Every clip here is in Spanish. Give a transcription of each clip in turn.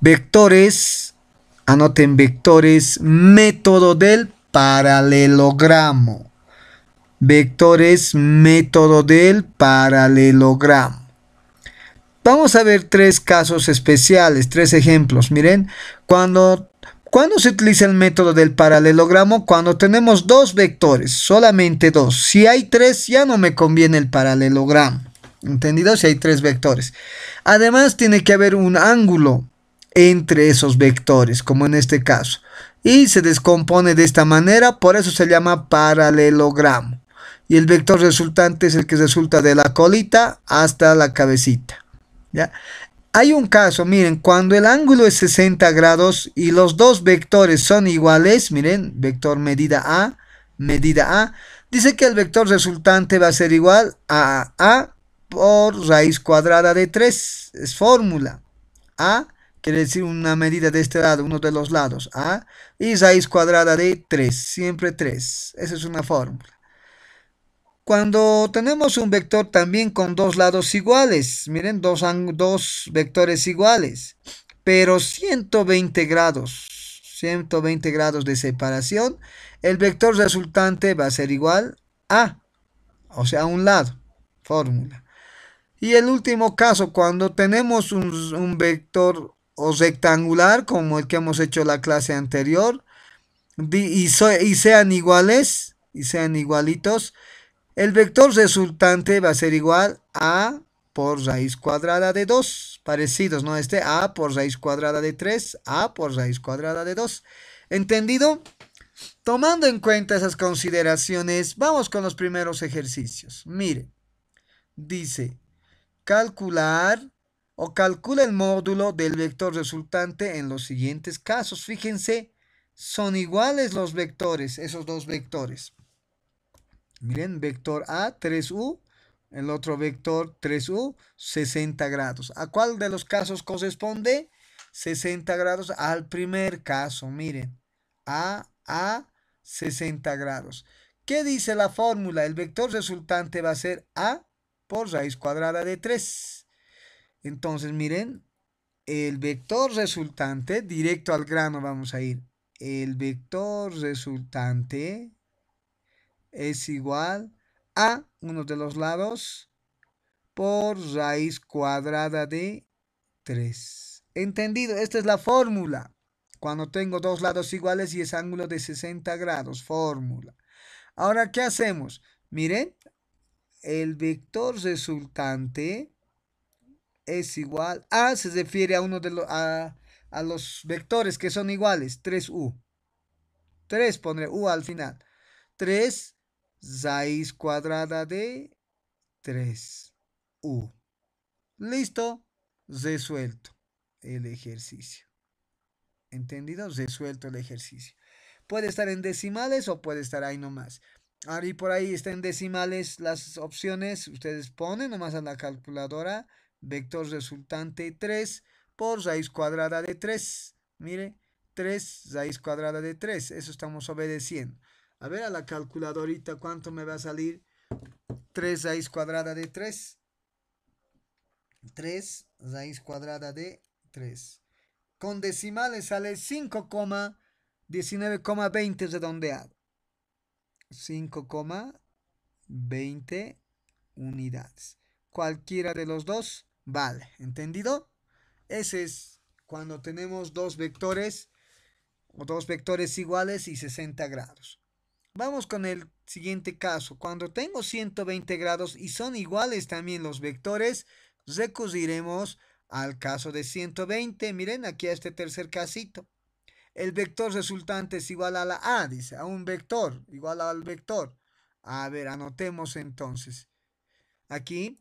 Vectores, anoten vectores, método del paralelogramo. Vectores, método del paralelogramo. Vamos a ver tres casos especiales, tres ejemplos. Miren, cuando, cuando se utiliza el método del paralelogramo, cuando tenemos dos vectores, solamente dos. Si hay tres, ya no me conviene el paralelogramo. ¿Entendido? Si hay tres vectores. Además, tiene que haber un ángulo entre esos vectores, como en este caso. Y se descompone de esta manera, por eso se llama paralelogramo. Y el vector resultante es el que resulta de la colita hasta la cabecita. ¿ya? Hay un caso, miren, cuando el ángulo es 60 grados y los dos vectores son iguales, miren, vector medida A, medida A, dice que el vector resultante va a ser igual a A por raíz cuadrada de 3. Es fórmula. A quiere decir una medida de este lado, uno de los lados. A y raíz cuadrada de 3. Siempre 3. Esa es una fórmula. Cuando tenemos un vector también con dos lados iguales, miren, dos, dos vectores iguales, pero 120 grados, 120 grados de separación, el vector resultante va a ser igual a, o sea, un lado, fórmula. Y el último caso, cuando tenemos un, vector o rectangular, como el que hemos hecho la clase anterior, y, y sean iguales, y sean igualitos, el vector resultante va a ser igual a por raíz cuadrada de 2, parecidos, ¿no? Este a por raíz cuadrada de 3, a por raíz cuadrada de 2. ¿Entendido? Tomando en cuenta esas consideraciones, vamos con los primeros ejercicios. Mire, dice calcular o calcula el módulo del vector resultante en los siguientes casos. Fíjense, son iguales los vectores, esos dos vectores. Miren, vector A, 3U, el otro vector 3U, 60 grados. ¿A cuál de los casos corresponde? 60 grados al primer caso, miren. A, A, 60 grados. ¿Qué dice la fórmula? El vector resultante va a ser A por raíz cuadrada de 3. Entonces, miren, el vector resultante, directo al grano vamos a ir, el vector resultante es igual a uno de los lados por raíz cuadrada de 3. Entendido, esta es la fórmula. Cuando tengo dos lados iguales y es ángulo de 60 grados, fórmula. Ahora, ¿qué hacemos? Miren, el vector resultante es igual a, ah, se refiere a uno de los, a, los vectores que son iguales, 3u. 3, pondré u al final. 3 raíz cuadrada de 3u. Listo, resuelto el ejercicio. ¿Entendido? Resuelto el ejercicio. Puede estar en decimales o puede estar ahí nomás. Ahí por ahí está decimales las opciones. Ustedes ponen nomás a la calculadora vector resultante 3 por raíz cuadrada de 3. Mire, 3 raíz cuadrada de 3. Eso estamos obedeciendo. A ver a la calculadorita cuánto me va a salir 3 raíz cuadrada de 3. 3 raíz cuadrada de 3. Con decimales sale 5,19,20 redondeado. 5,20 unidades. Cualquiera de los dos vale, ¿entendido? Ese es cuando tenemos dos vectores o dos vectores iguales y 60 grados. Vamos con el siguiente caso. Cuando tengo 120 grados y son iguales también los vectores, recurriremos al caso de 120. Miren aquí a este tercer casito el vector resultante es igual a la A, dice, a un vector, igual al vector. A ver, anotemos entonces. Aquí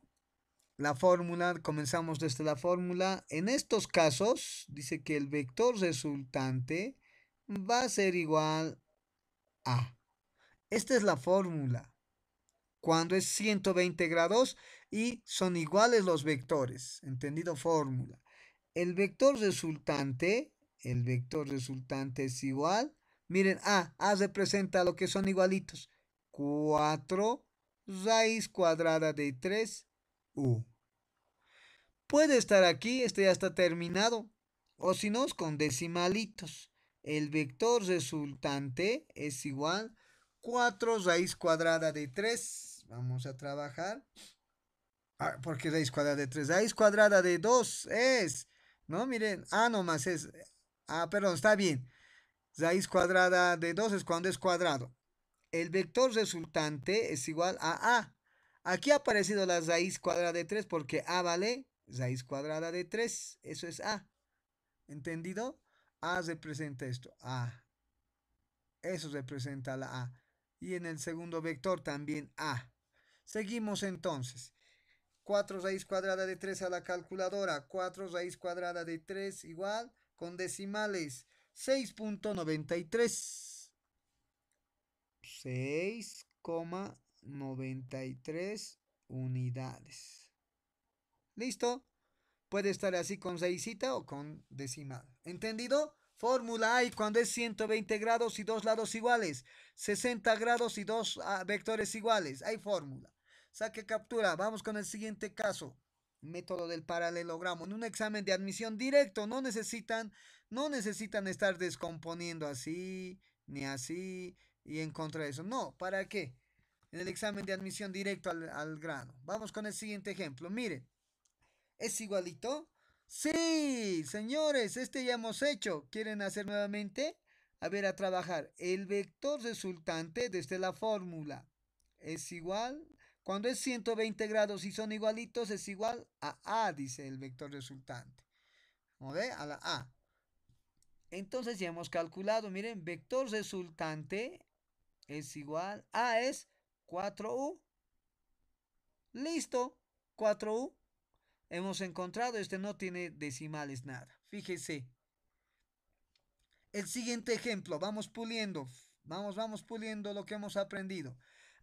la fórmula, comenzamos desde la fórmula. En estos casos, dice que el vector resultante va a ser igual a. Esta es la fórmula. Cuando es 120 grados y son iguales los vectores. Entendido fórmula. El vector resultante el vector resultante es igual. Miren, A, A representa lo que son igualitos. 4 raíz cuadrada de 3U. Puede estar aquí, este ya está terminado. O si no, con decimalitos. El vector resultante es igual 4 raíz cuadrada de 3. Vamos a trabajar. Ah, ¿Por qué raíz cuadrada de 3? Raíz cuadrada de 2 es... No, miren, A nomás es Ah, perdón, está bien. Raíz cuadrada de 2 es cuando es cuadrado. El vector resultante es igual a A. Aquí ha aparecido la raíz cuadrada de 3 porque A vale raíz cuadrada de 3. Eso es A. ¿Entendido? A representa esto. A. Eso representa la A. Y en el segundo vector también A. Seguimos entonces. 4 raíz cuadrada de 3 a la calculadora. 4 raíz cuadrada de 3 igual con decimales 6.93. 6,93 unidades. ¿Listo? Puede estar así con seisita o con decimal. ¿Entendido? Fórmula hay cuando es 120 grados y dos lados iguales. 60 grados y dos ah, vectores iguales. Hay fórmula. Saque captura. Vamos con el siguiente caso método del paralelogramo. En un examen de admisión directo no necesitan, no necesitan estar descomponiendo así, ni así, y en contra de eso. No, ¿para qué? En el examen de admisión directo al, al grano. Vamos con el siguiente ejemplo. Miren, ¿es igualito? Sí, señores, este ya hemos hecho. ¿Quieren hacer nuevamente? A ver, a trabajar. El vector resultante desde la fórmula es igual cuando es 120 grados y son igualitos, es igual a A, dice el vector resultante. ve? A la A. Entonces ya hemos calculado, miren, vector resultante es igual, A es 4U. Listo, 4U. Hemos encontrado, este no tiene decimales nada. Fíjese. El siguiente ejemplo, vamos puliendo, vamos, vamos puliendo lo que hemos aprendido.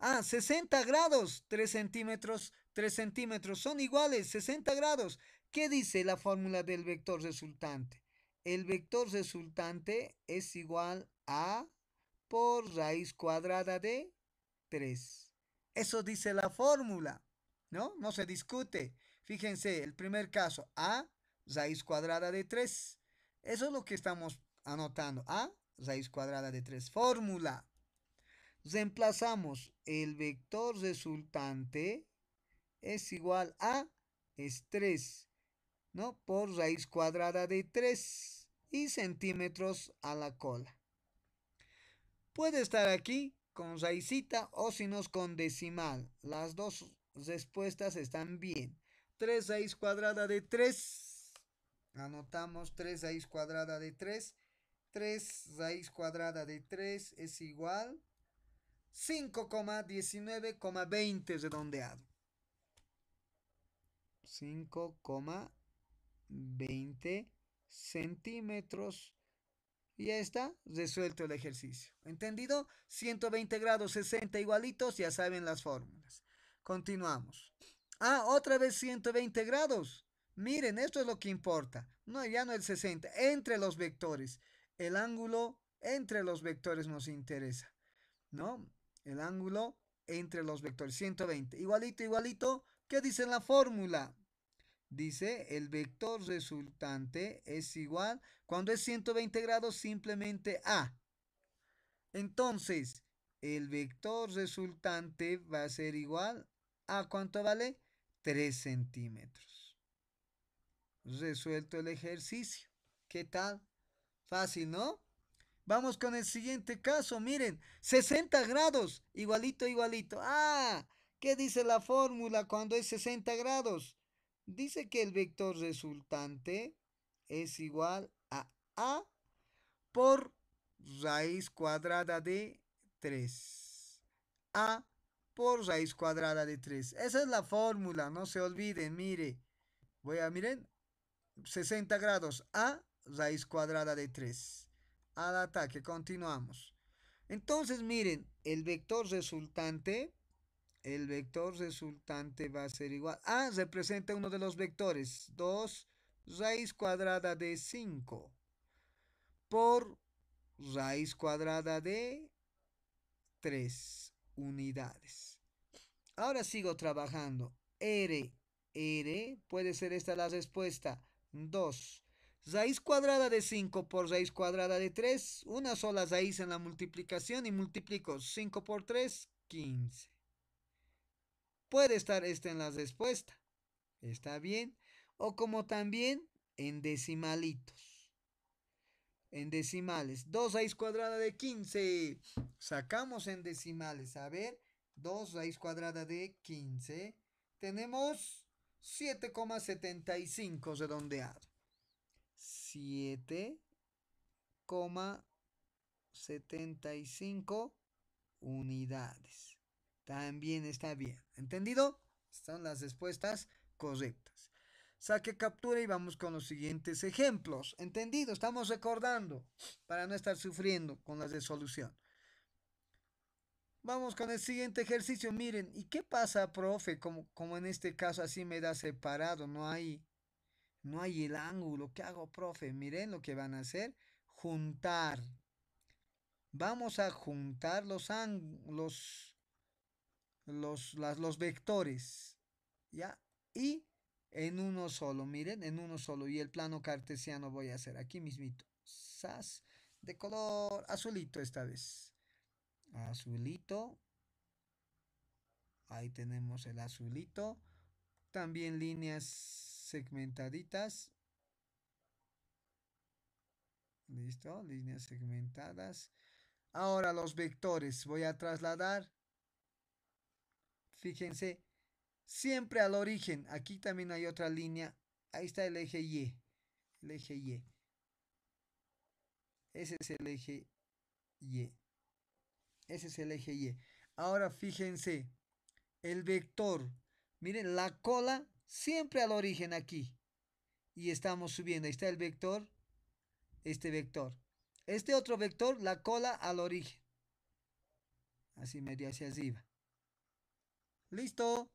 Ah, 60 grados, 3 centímetros, 3 centímetros son iguales, 60 grados. ¿Qué dice la fórmula del vector resultante? El vector resultante es igual a por raíz cuadrada de 3. Eso dice la fórmula, ¿no? No se discute. Fíjense, el primer caso, a raíz cuadrada de 3. Eso es lo que estamos anotando, a raíz cuadrada de 3. Fórmula reemplazamos el vector resultante es igual a es 3, ¿no? Por raíz cuadrada de 3 y centímetros a la cola. Puede estar aquí con raízita o si no con decimal. Las dos respuestas están bien. 3 raíz cuadrada de 3. Anotamos 3 raíz cuadrada de 3. 3 raíz cuadrada de 3 es igual 5,19,20 redondeado. 5,20 centímetros. Y ya está resuelto el ejercicio. ¿Entendido? 120 grados, 60 igualitos, ya saben las fórmulas. Continuamos. Ah, otra vez 120 grados. Miren, esto es lo que importa. No, ya no el 60. Entre los vectores. El ángulo entre los vectores nos interesa. ¿No? el ángulo entre los vectores 120. Igualito, igualito. ¿Qué dice la fórmula? Dice el vector resultante es igual cuando es 120 grados simplemente a. Entonces, el vector resultante va a ser igual a cuánto vale 3 centímetros. Resuelto el ejercicio. ¿Qué tal? Fácil, ¿no? Vamos con el siguiente caso, miren, 60 grados, igualito, igualito. Ah, ¿qué dice la fórmula cuando es 60 grados? Dice que el vector resultante es igual a A por raíz cuadrada de 3. A por raíz cuadrada de 3. Esa es la fórmula, no se olviden, mire. Voy a, miren, 60 grados A raíz cuadrada de 3 al ataque. Continuamos. Entonces, miren, el vector resultante, el vector resultante va a ser igual. A ah, representa uno de los vectores, 2 raíz cuadrada de 5 por raíz cuadrada de 3 unidades. Ahora sigo trabajando. R, R, puede ser esta la respuesta. 2 Raíz cuadrada de 5 por raíz cuadrada de 3, una sola raíz en la multiplicación y multiplico 5 por 3, 15. Puede estar esta en la respuesta. Está bien. O como también en decimalitos. En decimales. 2 raíz cuadrada de 15. Sacamos en decimales. A ver. 2 raíz cuadrada de 15. Tenemos 7,75 redondeado. 7,75 unidades. También está bien. ¿Entendido? Son las respuestas correctas. Saque captura y vamos con los siguientes ejemplos. ¿Entendido? Estamos recordando para no estar sufriendo con la resolución. Vamos con el siguiente ejercicio. Miren, ¿y qué pasa, profe? Como, como en este caso así me da separado, no hay no hay el ángulo. ¿Qué hago, profe? Miren lo que van a hacer. Juntar. Vamos a juntar los ángulos, los, vectores. ¿Ya? Y en uno solo, miren, en uno solo. Y el plano cartesiano voy a hacer aquí mismito. Sas, de color azulito esta vez. Azulito. Ahí tenemos el azulito. También líneas segmentaditas. Listo, líneas segmentadas. Ahora los vectores, voy a trasladar. Fíjense, siempre al origen. Aquí también hay otra línea. Ahí está el eje Y. El eje Y. Ese es el eje Y. Ese es el eje Y. Ahora fíjense, el vector. Miren, la cola siempre al origen aquí. Y estamos subiendo. Ahí está el vector. Este vector. Este otro vector, la cola al origen. Así media hacia arriba. Listo.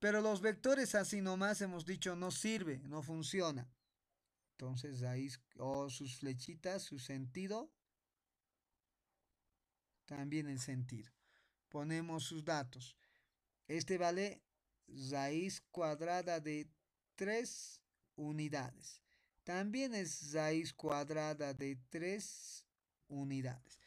Pero los vectores así nomás hemos dicho no sirve, no funciona. Entonces ahí, o oh, sus flechitas, su sentido. También el sentido. Ponemos sus datos. Este vale raíz cuadrada de 3 unidades. También es raíz cuadrada de 3 unidades.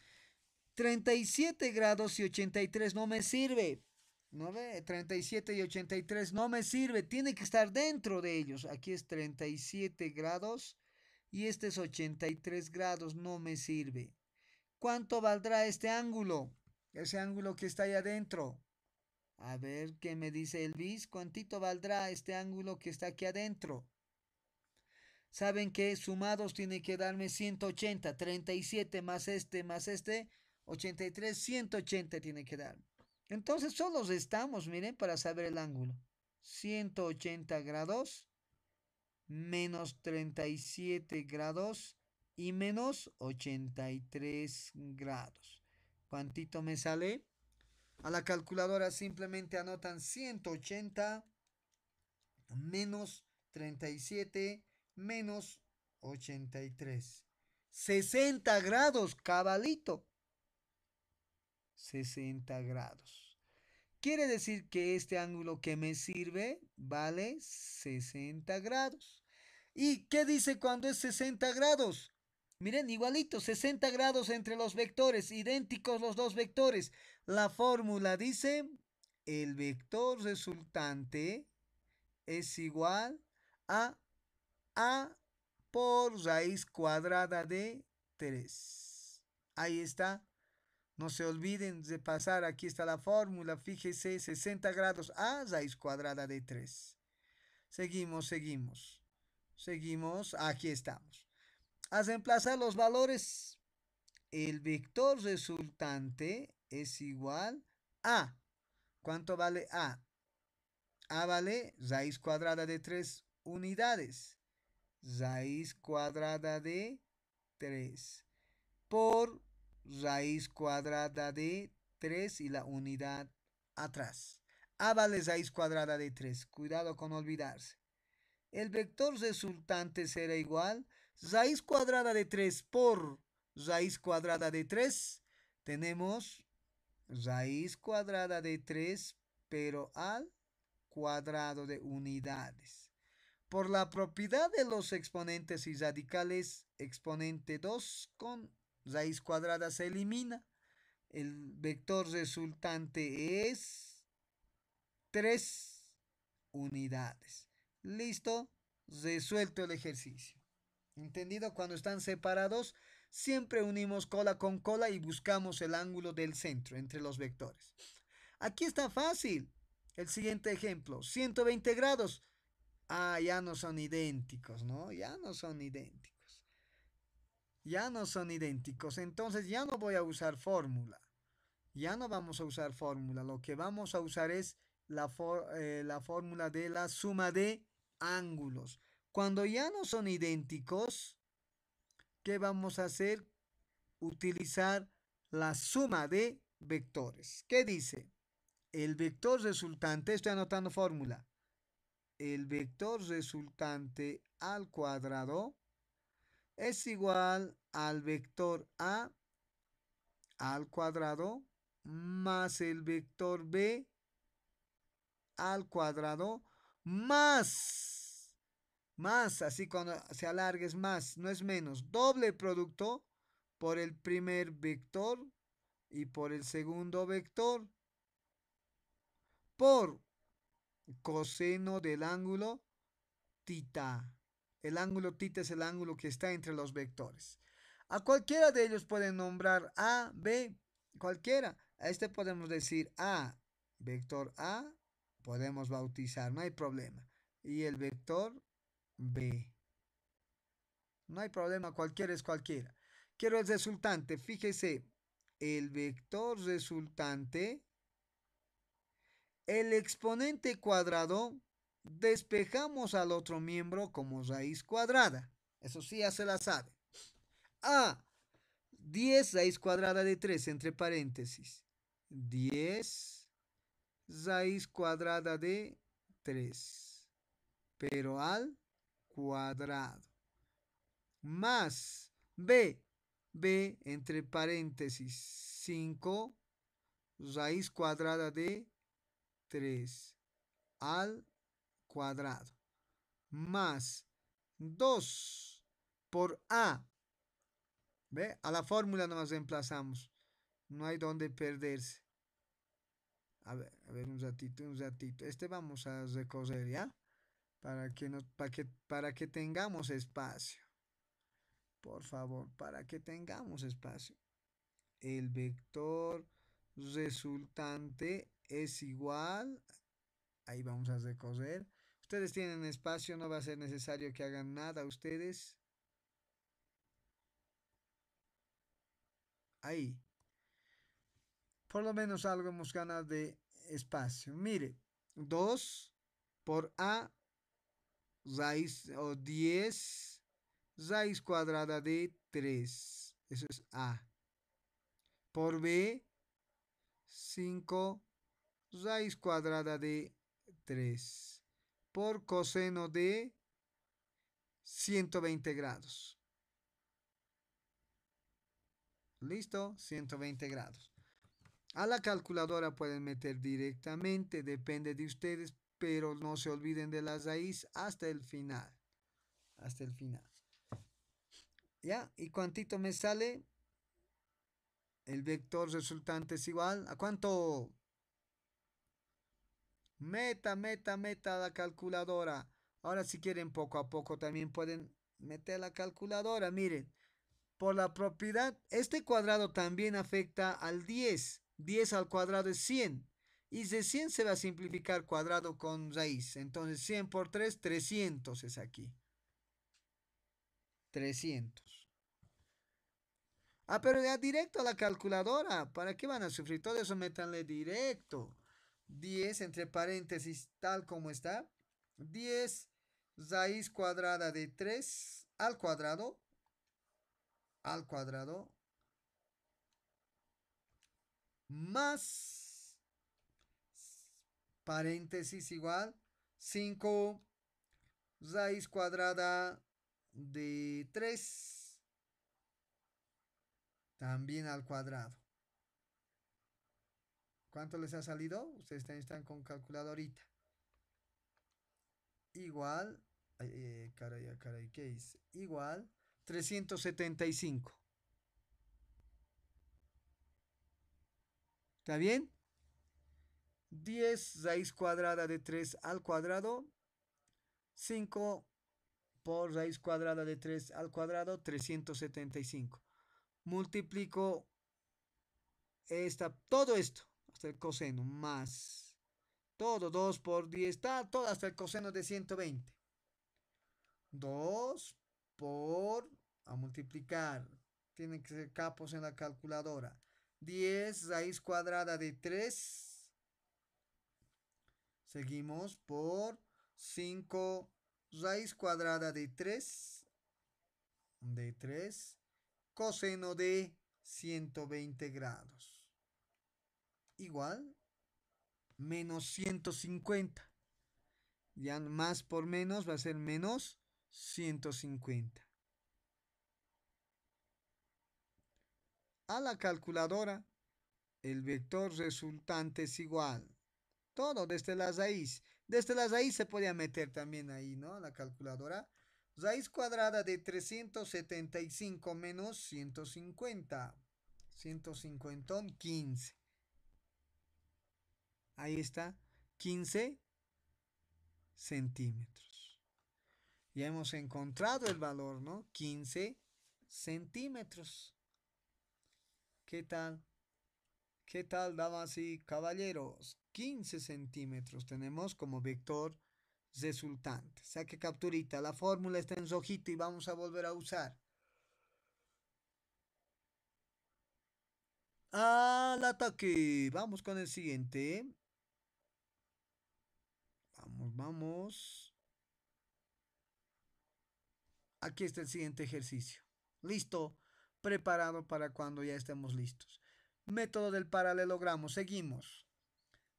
37 grados y 83 no me sirve. 37 y 83 no me sirve. Tiene que estar dentro de ellos. Aquí es 37 grados y este es 83 grados. No me sirve. ¿Cuánto valdrá este ángulo? Ese ángulo que está ahí adentro. A ver qué me dice el bis? ¿Cuántito valdrá este ángulo que está aquí adentro? ¿Saben que Sumados tiene que darme 180. 37 más este más este. 83, 180 tiene que dar. Entonces solo estamos, miren, para saber el ángulo. 180 grados menos 37 grados y menos 83 grados. ¿Cuántito me sale? A la calculadora simplemente anotan 180 menos 37 menos 83. 60 grados, cabalito. 60 grados. Quiere decir que este ángulo que me sirve vale 60 grados. ¿Y qué dice cuando es 60 grados? Miren, igualito, 60 grados entre los vectores, idénticos los dos vectores. La fórmula dice, el vector resultante es igual a A por raíz cuadrada de 3. Ahí está. No se olviden de pasar, aquí está la fórmula, fíjese, 60 grados a raíz cuadrada de 3. Seguimos, seguimos, seguimos, aquí estamos. A reemplazar los valores, el vector resultante es igual a. ¿Cuánto vale a? A vale raíz cuadrada de 3 unidades. Raíz cuadrada de 3 por raíz cuadrada de 3 y la unidad atrás. A vale raíz cuadrada de 3. Cuidado con olvidarse. El vector resultante será igual raíz cuadrada de 3 por raíz cuadrada de 3. Tenemos raíz cuadrada de 3, pero al cuadrado de unidades. Por la propiedad de los exponentes y radicales, exponente 2 con raíz cuadrada se elimina. El vector resultante es 3 unidades. Listo, resuelto el ejercicio. ¿Entendido? Cuando están separados, siempre unimos cola con cola y buscamos el ángulo del centro entre los vectores. Aquí está fácil. El siguiente ejemplo, 120 grados. Ah, ya no son idénticos, ¿no? Ya no son idénticos. Ya no son idénticos. Entonces ya no voy a usar fórmula. Ya no vamos a usar fórmula. Lo que vamos a usar es la, eh, la fórmula de la suma de ángulos. Cuando ya no son idénticos, ¿Qué vamos a hacer? Utilizar la suma de vectores. ¿Qué dice? El vector resultante, estoy anotando fórmula, el vector resultante al cuadrado es igual al vector A al cuadrado más el vector B al cuadrado más más, así cuando se alargue es más, no es menos, doble producto por el primer vector y por el segundo vector por coseno del ángulo tita. El ángulo tita es el ángulo que está entre los vectores. A cualquiera de ellos pueden nombrar A, B, cualquiera. A este podemos decir A, vector A, podemos bautizar, no hay problema. Y el vector B. No hay problema, cualquiera es cualquiera. Quiero el resultante. Fíjese, el vector resultante, el exponente cuadrado, despejamos al otro miembro como raíz cuadrada. Eso sí, ya se la sabe. A. 10 raíz cuadrada de 3, entre paréntesis. 10 raíz cuadrada de 3. Pero al cuadrado. Más B, B entre paréntesis 5 raíz cuadrada de 3 al cuadrado. Más 2 por A. ¿Ve? A la fórmula nos reemplazamos. No hay donde perderse. A ver, a ver, un ratito, un ratito. Este vamos a recorrer, ¿ya? para que, para que tengamos espacio. Por favor, para que tengamos espacio. El vector resultante es igual. Ahí vamos a recoger. Ustedes tienen espacio, no va a ser necesario que hagan nada ustedes. Ahí. Por lo menos algo hemos ganado de espacio. Mire, 2 por A raíz o 10 raíz cuadrada de 3. Eso es A. Por B, 5 raíz cuadrada de 3. Por coseno de 120 grados. Listo, 120 grados. A la calculadora pueden meter directamente, depende de ustedes, pero no se olviden de la raíz hasta el final. Hasta el final. ¿Ya? ¿Y cuántito me sale? El vector resultante es igual. ¿A cuánto? Meta, meta, meta la calculadora. Ahora si quieren poco a poco también pueden meter la calculadora. Miren, por la propiedad, este cuadrado también afecta al 10. 10 al cuadrado es 100. Y de 100 se va a simplificar cuadrado con raíz. Entonces 100 por 3, 300 es aquí. 300. Ah, pero ya directo a la calculadora. ¿Para qué van a sufrir todo eso? Métanle directo. 10 entre paréntesis tal como está. 10 raíz cuadrada de 3 al cuadrado. Al cuadrado. Más paréntesis igual, 5 raíz cuadrada de 3, también al cuadrado. ¿Cuánto les ha salido? Ustedes están con calculadorita. Igual, eh, caray, ah, caray, ¿qué es? Igual, 375. ¿Está bien? 10 raíz cuadrada de 3 al cuadrado, 5 por raíz cuadrada de 3 al cuadrado, 375. Multiplico todo esto hasta el coseno, más todo 2 por 10, está todo hasta el coseno de 120. 2 por, a multiplicar, tienen que ser capos en la calculadora, 10 raíz cuadrada de 3 Seguimos por 5 raíz cuadrada de 3. De 3. Coseno de 120 grados. Igual. Menos 150. Ya más por menos va a ser menos 150. A la calculadora, el vector resultante es igual todo desde la raíz. Desde la raíz se podía meter también ahí, ¿no? La calculadora. Raíz cuadrada de 375 menos 150. 150, 15. Ahí está, 15 centímetros. Ya hemos encontrado el valor, ¿no? 15 centímetros. ¿Qué tal? ¿Qué tal, damas y caballeros? 15 centímetros tenemos como vector resultante. Saque capturita, la fórmula está en rojito y vamos a volver a usar. Al ataque, vamos con el siguiente. Vamos, vamos. Aquí está el siguiente ejercicio. Listo, preparado para cuando ya estemos listos. Método del paralelogramo, seguimos.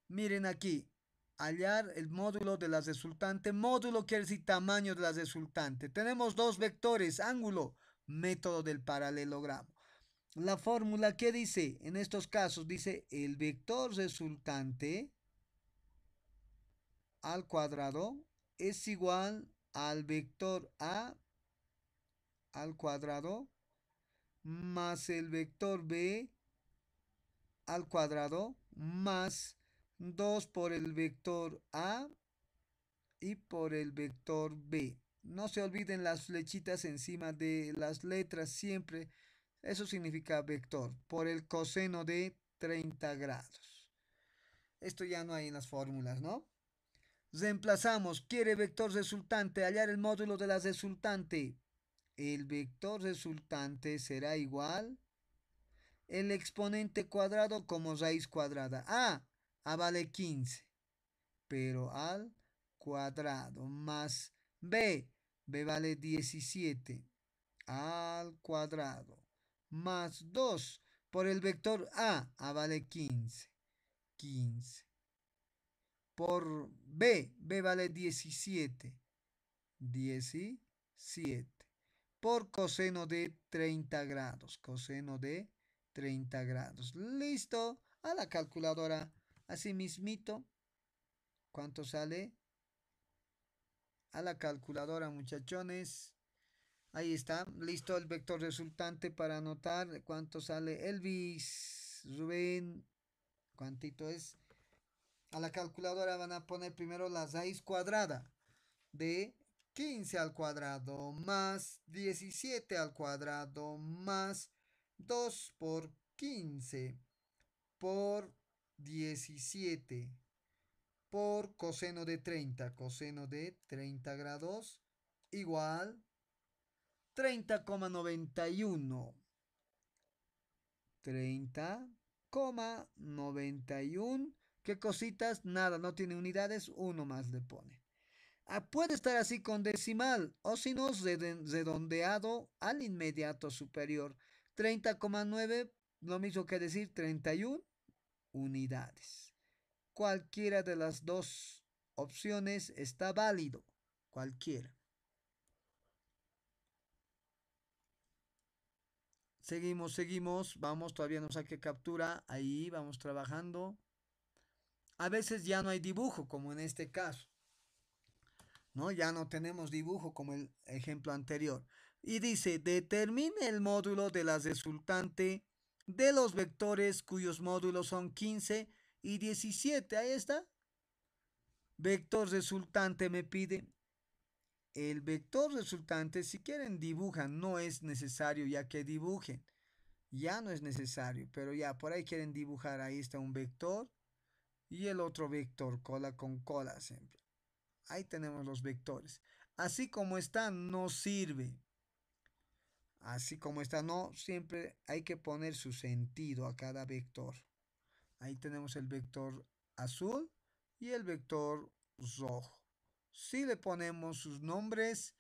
Miren aquí, hallar el módulo de la resultante. Módulo quiere decir tamaño de la resultante. Tenemos dos vectores, ángulo, método del paralelogramo. La fórmula que dice, en estos casos dice el vector resultante al cuadrado es igual al vector A al cuadrado más el vector B al cuadrado más 2 por el vector A y por el vector B. No se olviden las flechitas encima de las letras siempre. Eso significa vector por el coseno de 30 grados. Esto ya no hay en las fórmulas, ¿no? Reemplazamos, quiere vector resultante, hallar el módulo de la resultante. El vector resultante será igual el exponente cuadrado como raíz cuadrada. A. Ah, a vale 15. Pero al cuadrado más B. B vale 17. Al cuadrado más 2 por el vector A. A vale 15. 15. Por B. B vale 17. 17. Por coseno de 30 grados. Coseno de 30 grados. Listo. A la calculadora. Así ¿cuánto sale? A la calculadora, muchachones. Ahí está, listo el vector resultante para anotar cuánto sale Elvis, Rubén, cuántito es. A la calculadora van a poner primero la raíz cuadrada de 15 al cuadrado más 17 al cuadrado más 2 por 15 por 17 por coseno de 30, coseno de 30 grados, igual 30,91. 30,91. ¿Qué cositas? Nada, no tiene unidades, uno más le pone. Ah, puede estar así con decimal o si no, redondeado al inmediato superior. 30,9, lo mismo que decir 31 unidades. Cualquiera de las dos opciones está válido. Cualquiera. Seguimos, seguimos. Vamos, todavía no saqué captura. Ahí vamos trabajando. A veces ya no hay dibujo, como en este caso. ¿No? Ya no tenemos dibujo como el ejemplo anterior. Y dice, determine el módulo de la resultante de los vectores cuyos módulos son 15 y 17. Ahí está. Vector resultante me pide. El vector resultante, si quieren, dibujan. No es necesario ya que dibujen. Ya no es necesario, pero ya por ahí quieren dibujar. Ahí está un vector y el otro vector, cola con cola siempre. Ahí tenemos los vectores. Así como está, no sirve así como está. No, siempre hay que poner su sentido a cada vector. Ahí tenemos el vector azul y el vector rojo. Si le ponemos sus nombres,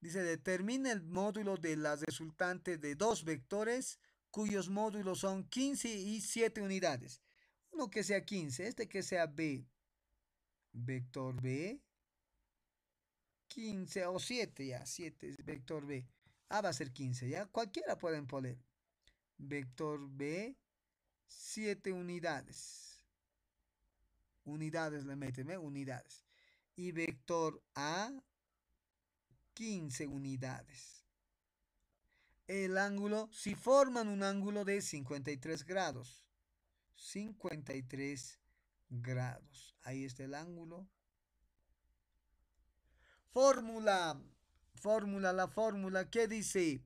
dice determina el módulo de las resultantes de dos vectores cuyos módulos son 15 y 7 unidades. Uno que sea 15, este que sea B, vector B, 15 o 7 ya, 7 es vector B. A va a ser 15, ¿ya? Cualquiera pueden poner. Vector B, 7 unidades. Unidades le meten, ¿eh? Unidades. Y vector A, 15 unidades. El ángulo, si forman un ángulo de 53 grados. 53 grados. Ahí está el ángulo. Fórmula Fórmula, la fórmula, que dice?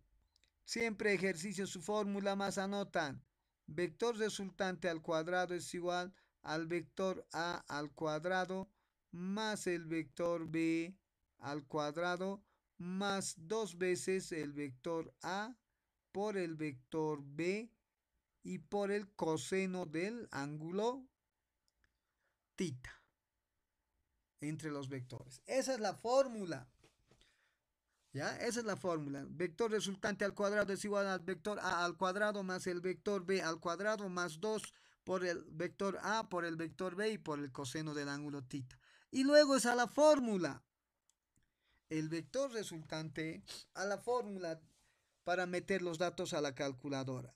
Siempre ejercicio su fórmula más anotan. Vector resultante al cuadrado es igual al vector A al cuadrado más el vector B al cuadrado más dos veces el vector A por el vector B y por el coseno del ángulo tita entre los vectores. Esa es la fórmula. ¿Ya? Esa es la fórmula. Vector resultante al cuadrado es igual al vector A al cuadrado más el vector B al cuadrado más 2 por el vector A, por el vector B y por el coseno del ángulo tita. Y luego es a la fórmula. El vector resultante a la fórmula para meter los datos a la calculadora.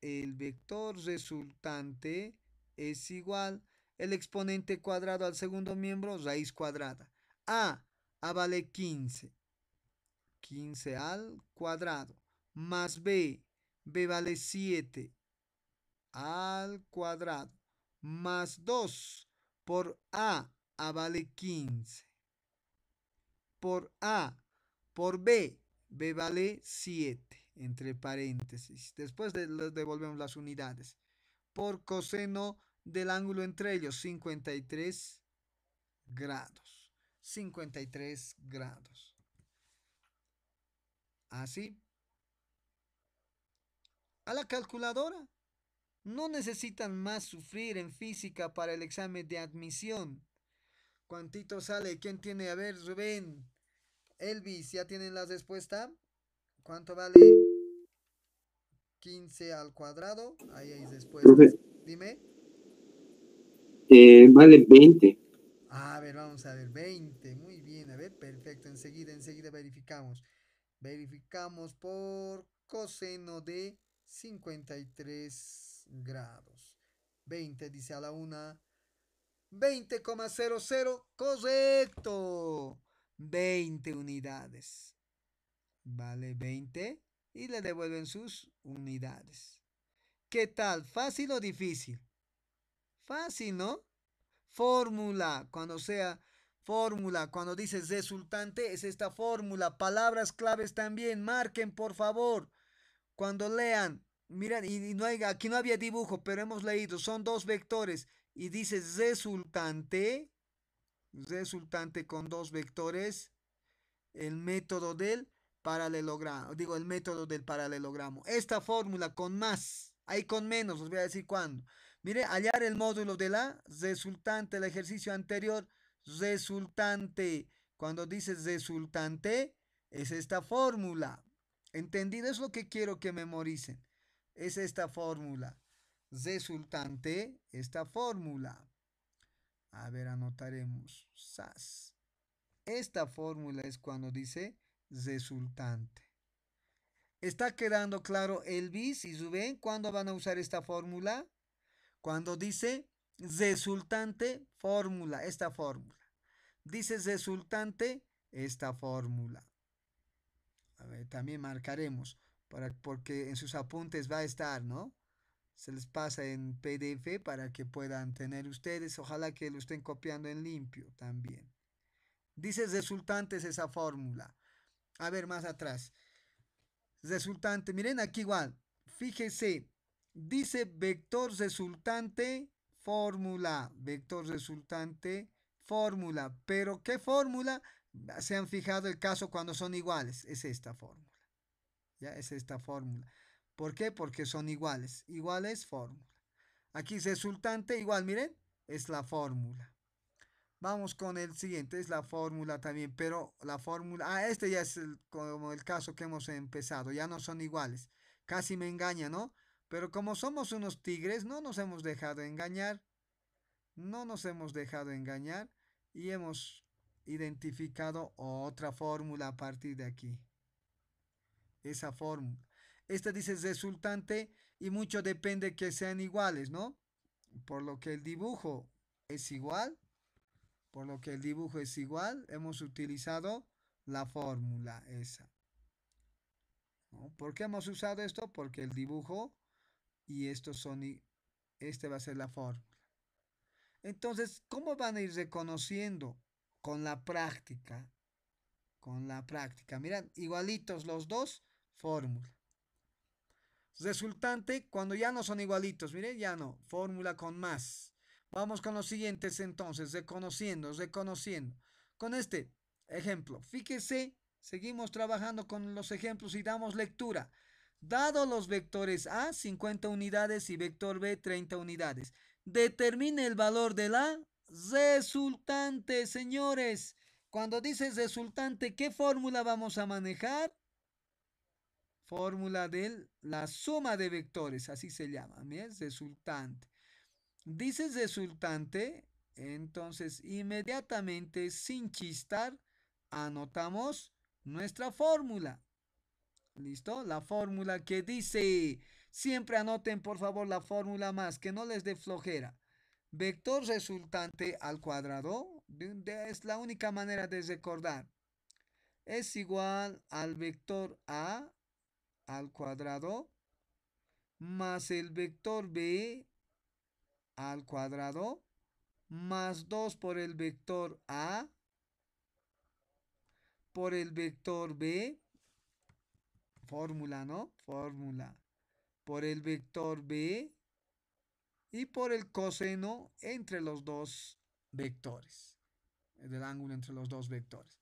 El vector resultante es igual el exponente cuadrado al segundo miembro raíz cuadrada. A, A vale 15. 15 al cuadrado más b, b vale 7 al cuadrado más 2 por a, a vale 15 por a por b, b vale 7 entre paréntesis. Después devolvemos las unidades. Por coseno del ángulo entre ellos 53 grados. 53 grados. Así. Ah, a la calculadora. No necesitan más sufrir en física para el examen de admisión. ¿Cuántito sale? ¿Quién tiene? A ver, Rubén. Elvis, ¿ya tienen la respuesta? ¿Cuánto vale? 15 al cuadrado. Ahí hay después. Dime. Eh, vale 20. A ver, vamos a ver, 20. Muy bien, a ver, perfecto. Enseguida, enseguida verificamos verificamos por coseno de 53 grados. 20 dice a la una 20,00. Correcto. 20 unidades. Vale 20. Y le devuelven sus unidades. ¿Qué tal? ¿Fácil o difícil? Fácil, ¿no? Fórmula. Cuando sea Fórmula, cuando dices resultante, es esta fórmula. Palabras claves también, marquen por favor. Cuando lean, miren, y, no hay, aquí no había dibujo, pero hemos leído, son dos vectores. Y dices resultante, resultante con dos vectores, el método del paralelogramo, digo, el método del paralelogramo. Esta fórmula con más, hay con menos, os voy a decir cuándo. Mire, hallar el módulo de la resultante el ejercicio anterior resultante. Cuando dices resultante, es esta fórmula. ¿Entendido? Es lo que quiero que memoricen. Es esta fórmula. Resultante, esta fórmula. A ver, anotaremos. SAS. Esta fórmula es cuando dice resultante. ¿Está quedando claro el bis y suben ¿Cuándo van a usar esta fórmula? Cuando dice resultante fórmula, esta fórmula. Dice resultante esta fórmula. A ver, también marcaremos, para, porque en sus apuntes va a estar, ¿no? Se les pasa en PDF para que puedan tener ustedes. Ojalá que lo estén copiando en limpio también. Dice resultantes esa fórmula. A ver, más atrás. Resultante, miren aquí igual. fíjense, dice vector resultante fórmula. Vector resultante fórmula. Pero ¿qué fórmula? Se han fijado el caso cuando son iguales. Es esta fórmula. Ya es esta fórmula. ¿Por qué? Porque son iguales. Igual es fórmula. Aquí resultante igual, miren, es la fórmula. Vamos con el siguiente, es la fórmula también, pero la fórmula... Ah, este ya es como el caso que hemos empezado, ya no son iguales. Casi me engaña, ¿no? Pero como somos unos tigres, no nos hemos dejado engañar. No nos hemos dejado engañar y hemos identificado otra fórmula a partir de aquí. Esa fórmula. Esta dice resultante y mucho depende que sean iguales, ¿no? Por lo que el dibujo es igual, por lo que el dibujo es igual, hemos utilizado la fórmula esa. ¿No? ¿Por qué hemos usado esto? Porque el dibujo y estos son, este va a ser la fórmula. Entonces, ¿cómo van a ir reconociendo? Con la práctica. Con la práctica. Miran, igualitos los dos, fórmula. Resultante, cuando ya no son igualitos, miren, ya no, fórmula con más. Vamos con los siguientes entonces, reconociendo, reconociendo. Con este ejemplo, fíjese, seguimos trabajando con los ejemplos y damos lectura. Dado los vectores A, 50 unidades y vector B, 30 unidades. Determine el valor de la resultante, señores. Cuando dices resultante, ¿qué fórmula vamos a manejar? Fórmula de la suma de vectores, así se llama, es Resultante. Dices resultante, entonces inmediatamente, sin chistar, anotamos nuestra fórmula. ¿Listo? La fórmula que dice Siempre anoten por favor la fórmula más, que no les dé flojera. Vector resultante al cuadrado es la única manera de recordar. Es igual al vector A al cuadrado más el vector B al cuadrado más 2 por el vector A por el vector B. Fórmula, ¿no? Fórmula por el vector B y por el coseno entre los dos vectores, del ángulo entre los dos vectores.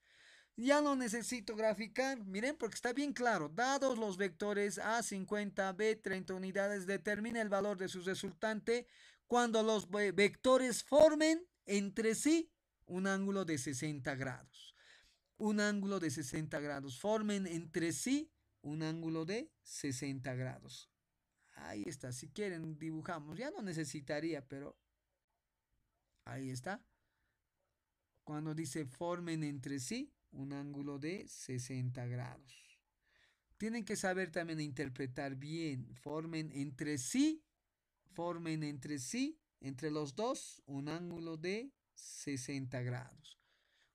Ya lo necesito graficar, miren porque está bien claro, dados los vectores A, 50, B, 30 unidades, determina el valor de su resultante cuando los vectores formen entre sí un ángulo de 60 grados. Un ángulo de 60 grados, formen entre sí un ángulo de 60 grados. Ahí está, si quieren dibujamos. Ya no necesitaría, pero ahí está. Cuando dice formen entre sí un ángulo de 60 grados. Tienen que saber también interpretar bien. Formen entre sí, formen entre sí, entre los dos, un ángulo de 60 grados.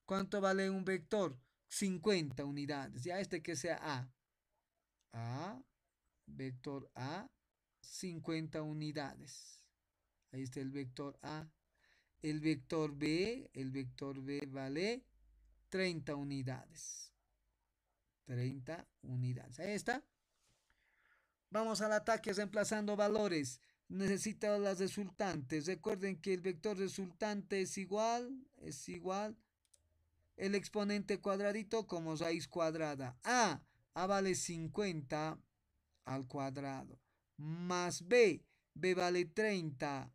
¿Cuánto vale un vector? 50 unidades. Ya este que sea A. A, vector A, 50 unidades. Ahí está el vector A. El vector B, el vector B vale 30 unidades. 30 unidades. Ahí está. Vamos al ataque reemplazando valores. Necesito las resultantes. Recuerden que el vector resultante es igual, es igual el exponente cuadradito como raíz cuadrada. A, A vale 50 al cuadrado más b, b vale 30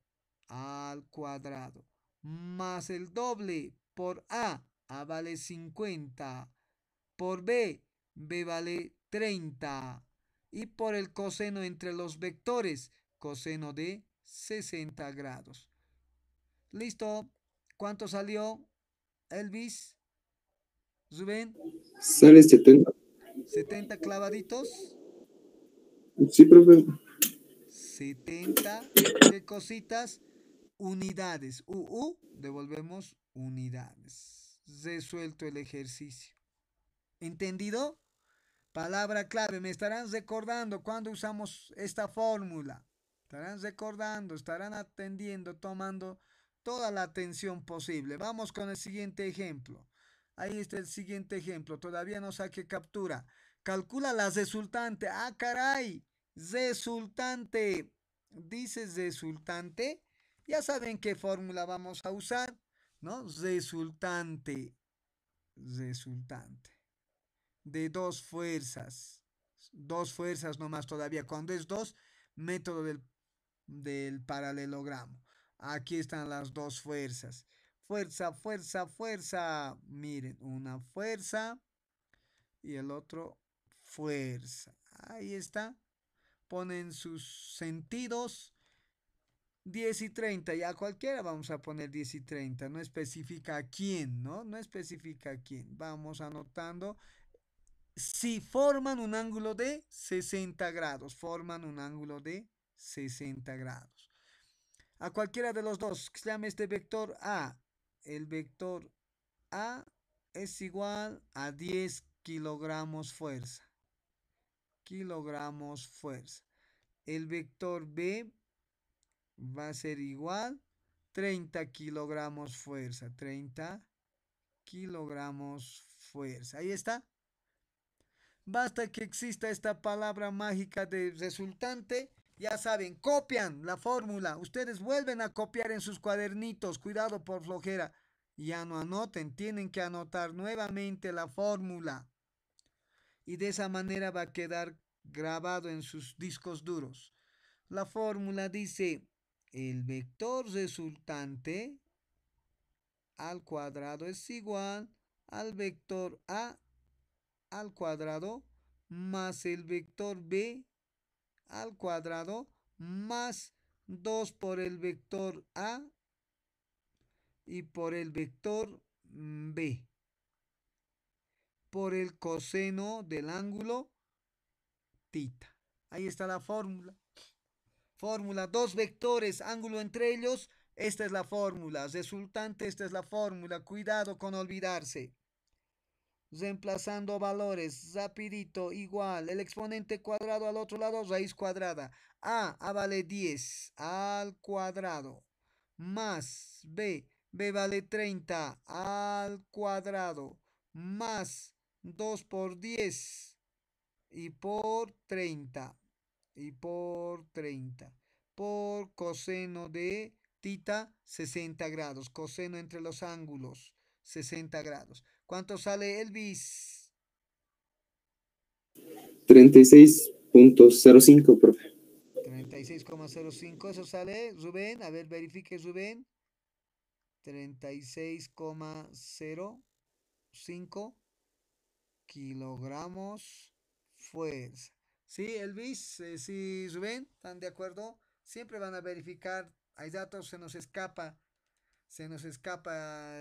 al cuadrado, más el doble por a, a vale 50, por b, b vale 30, y por el coseno entre los vectores, coseno de 60 grados. Listo. ¿Cuánto salió, Elvis? Rubén. Sale 70. 70 clavaditos. Sí, perfecto. 70 de cositas, unidades. UU, devolvemos unidades. Resuelto el ejercicio. ¿Entendido? Palabra clave, me estarán recordando cuando usamos esta fórmula. Estarán recordando, estarán atendiendo, tomando toda la atención posible. Vamos con el siguiente ejemplo. Ahí está el siguiente ejemplo. Todavía no saqué captura. Calcula las resultantes. ¡Ah, caray! resultante. Dices resultante. Ya saben qué fórmula vamos a usar, ¿no? Resultante. Resultante. De dos fuerzas. Dos fuerzas nomás todavía. Cuando es dos, método del, del paralelogramo. Aquí están las dos fuerzas. Fuerza, fuerza, fuerza. Miren, una fuerza y el otro fuerza. Ahí está ponen sus sentidos 10 y 30, ya cualquiera vamos a poner 10 y 30, no especifica a quién, ¿no? No especifica a quién, vamos anotando. Si forman un ángulo de 60 grados, forman un ángulo de 60 grados. A cualquiera de los dos, que se llama este vector A, el vector A es igual a 10 kilogramos fuerza kilogramos fuerza. El vector B va a ser igual 30 kilogramos fuerza. 30 kilogramos fuerza. Ahí está. Basta que exista esta palabra mágica de resultante. Ya saben, copian la fórmula. Ustedes vuelven a copiar en sus cuadernitos. Cuidado por flojera. Ya no anoten. Tienen que anotar nuevamente la fórmula y de esa manera va a quedar grabado en sus discos duros. La fórmula dice el vector resultante al cuadrado es igual al vector A al cuadrado más el vector B al cuadrado más 2 por el vector A y por el vector B por el coseno del ángulo tita. Ahí está la fórmula. Fórmula, dos vectores, ángulo entre ellos. Esta es la fórmula. Resultante, esta es la fórmula. Cuidado con olvidarse. Reemplazando valores, rapidito, igual. El exponente cuadrado al otro lado, raíz cuadrada. A, A vale 10 al cuadrado. Más B, B vale 30 al cuadrado. Más 2 por 10 y por 30 y por 30 por coseno de tita 60 grados coseno entre los ángulos 60 grados ¿cuánto sale Elvis? 36.05 profe 36,05 eso sale Rubén a ver verifique Rubén 36,05 kilogramos fuerza. Pues, sí, Elvis, si eh, suben ¿están de acuerdo? Siempre van a verificar, hay datos, se nos escapa, se nos escapa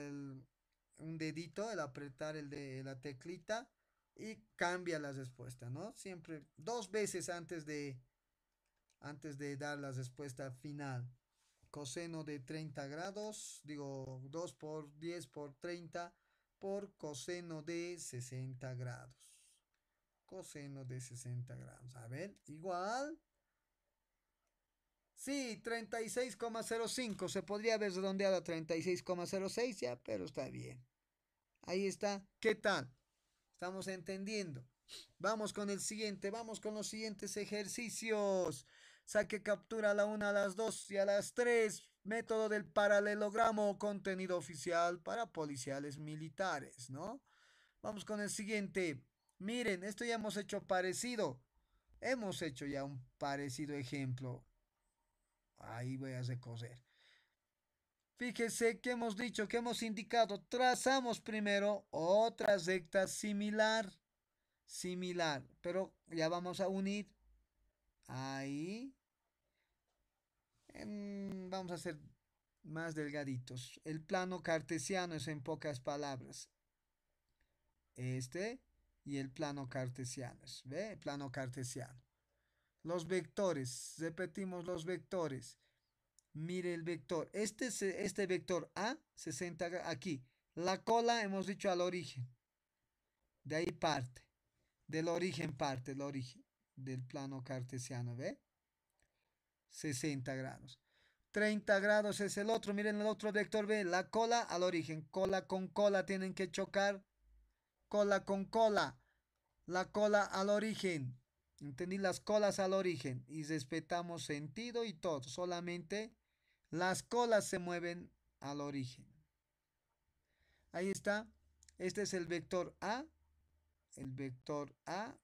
un dedito, el apretar el de la teclita y cambia la respuesta, ¿no? Siempre dos veces antes de antes de dar la respuesta final. Coseno de 30 grados, digo 2 por 10 por 30 por coseno de 60 grados. Coseno de 60 grados. A ver, igual. Sí, 36,05. Se podría haber redondeado a 36,06 ya, pero está bien. Ahí está. ¿Qué tal? Estamos entendiendo. Vamos con el siguiente, vamos con los siguientes ejercicios. Saque captura a la 1, a las 2 y a las 3 método del paralelogramo, contenido oficial para policiales militares, ¿no? Vamos con el siguiente. Miren, esto ya hemos hecho parecido. Hemos hecho ya un parecido ejemplo. Ahí voy a recoger. Fíjese que hemos dicho, que hemos indicado, trazamos primero otras recta similar, similar, pero ya vamos a unir ahí Em, vamos a hacer más delgaditos. El plano cartesiano es en pocas palabras. Este y el plano cartesiano. ¿Ve? plano cartesiano. Los vectores. Repetimos los vectores. Mire el vector. Este, este vector A se aquí. La cola hemos dicho al origen. De ahí parte. Del origen parte, el origen del plano cartesiano. ¿Ve? 60 grados. 30 grados es el otro. Miren el otro vector B. La cola al origen. Cola con cola tienen que chocar. Cola con cola. La cola al origen. Entendí las colas al origen. Y respetamos sentido y todo. Solamente las colas se mueven al origen. Ahí está. Este es el vector A. El vector A.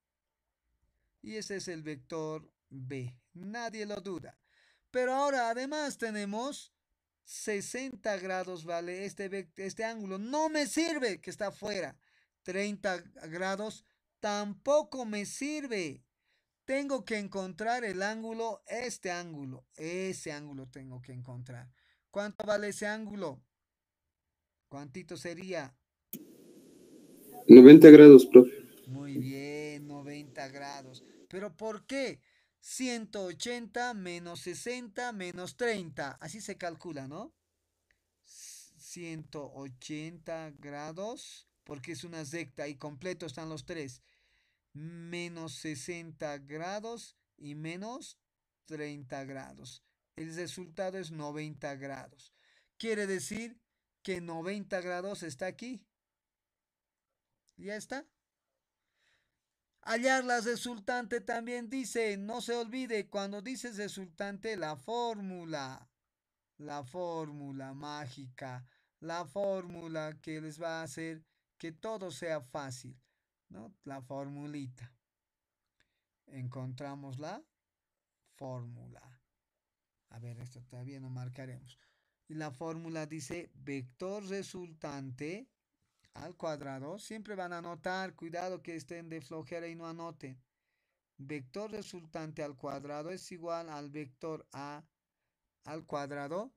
Y este es el vector B, nadie lo duda. Pero ahora además tenemos 60 grados, ¿vale? Este, este ángulo no me sirve que está afuera. 30 grados tampoco me sirve. Tengo que encontrar el ángulo, este ángulo, ese ángulo tengo que encontrar. ¿Cuánto vale ese ángulo? ¿Cuántito sería? 90 grados, profe. Muy bien, 90 grados. ¿Pero por qué? 180 menos 60 menos 30. Así se calcula, ¿no? 180 grados, porque es una secta y completo están los tres. Menos 60 grados y menos 30 grados. El resultado es 90 grados. Quiere decir que 90 grados está aquí. ¿Ya está? la resultante también dice, no se olvide, cuando dices resultante, la fórmula, la fórmula mágica, la fórmula que les va a hacer que todo sea fácil, ¿no? La formulita. Encontramos la fórmula. A ver, esto todavía no marcaremos. Y la fórmula dice vector resultante al cuadrado, siempre van a anotar, cuidado que estén de flojera y no anoten. Vector resultante al cuadrado es igual al vector A al cuadrado.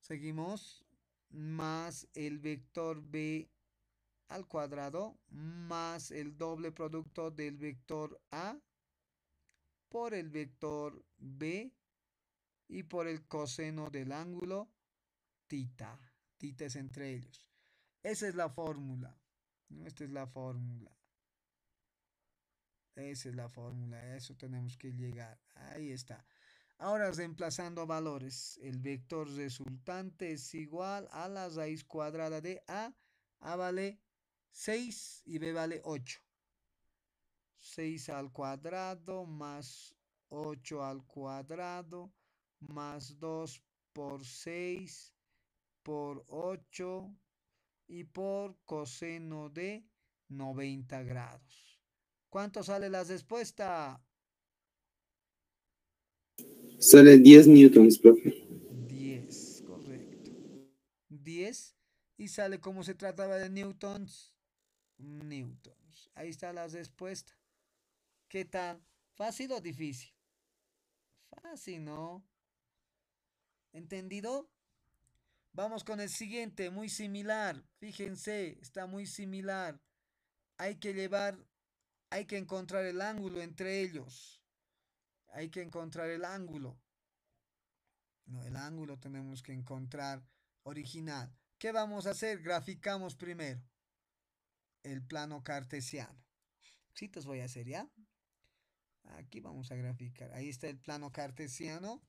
Seguimos. Más el vector B al cuadrado más el doble producto del vector A por el vector B y por el coseno del ángulo tita. Tita es entre ellos. Esa es la fórmula. Esta es la fórmula. Esa es la fórmula, a eso tenemos que llegar. Ahí está. Ahora reemplazando valores, el vector resultante es igual a la raíz cuadrada de A. A vale 6 y B vale 8. 6 al cuadrado más 8 al cuadrado más 2 por 6 por 8 y por coseno de 90 grados. ¿Cuánto sale la respuesta? Sale 10 newtons, profe. 10, correcto. 10 y sale como se trataba de newtons. Newtons. Ahí está la respuesta. ¿Qué tal? ¿Fácil o difícil? Fácil, ¿no? ¿Entendido? Vamos con el siguiente, muy similar. Fíjense, está muy similar. Hay que llevar, hay que encontrar el ángulo entre ellos. Hay que encontrar el ángulo. No, el ángulo tenemos que encontrar original. ¿Qué vamos a hacer? Graficamos primero el plano cartesiano. te voy a hacer ya. Aquí vamos a graficar. Ahí está el plano cartesiano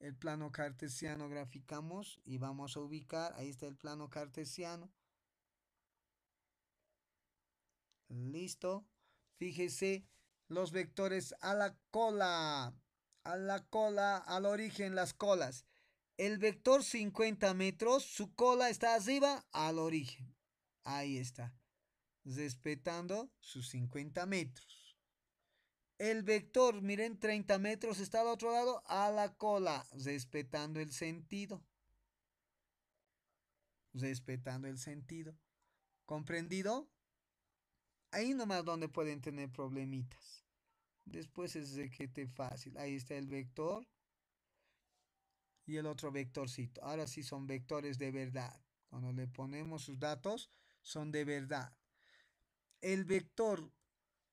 el plano cartesiano graficamos y vamos a ubicar, ahí está el plano cartesiano. Listo. Fíjese los vectores a la cola, a la cola, al origen, las colas. El vector 50 metros, su cola está arriba al origen. Ahí está. Respetando sus 50 metros. El vector, miren, 30 metros está al otro lado, a la cola, respetando el sentido. Respetando el sentido. ¿Comprendido? Ahí nomás donde pueden tener problemitas. Después es de que te fácil. Ahí está el vector. Y el otro vectorcito. Ahora sí son vectores de verdad. Cuando le ponemos sus datos, son de verdad. El vector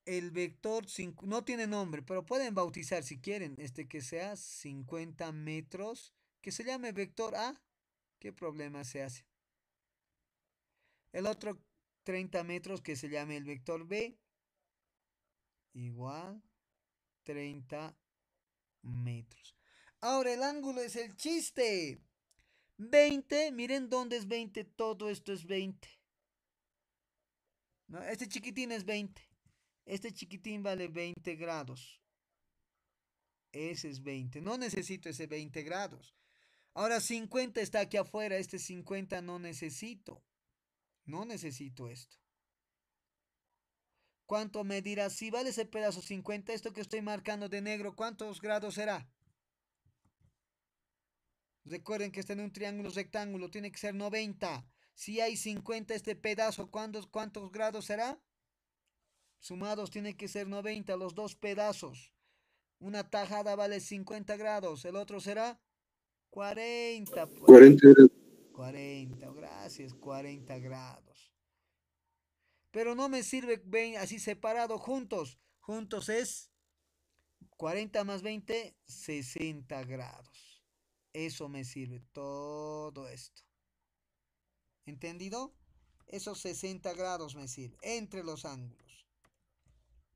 el vector no tiene nombre, pero pueden bautizar si quieren, este que sea 50 metros, que se llame vector A. ¿Qué problema se hace? El otro 30 metros que se llame el vector B. Igual 30 metros. Ahora el ángulo es el chiste. 20, miren dónde es 20, todo esto es 20. este chiquitín es 20. Este chiquitín vale 20 grados. Ese es 20. No necesito ese 20 grados. Ahora 50 está aquí afuera. Este 50 no necesito. No necesito esto. ¿Cuánto me dirá? Si vale ese pedazo 50, esto que estoy marcando de negro, ¿cuántos grados será? Recuerden que está en un triángulo rectángulo, tiene que ser 90. Si hay 50 este pedazo, ¿cuántos, cuántos grados será? Sumados tiene que ser 90, los dos pedazos. Una tajada vale 50 grados, el otro será 40. 40 40, gracias, 40 grados. Pero no me sirve ven, así separado, juntos. Juntos es 40 más 20, 60 grados. Eso me sirve todo esto. ¿Entendido? Esos 60 grados me sirve entre los ángulos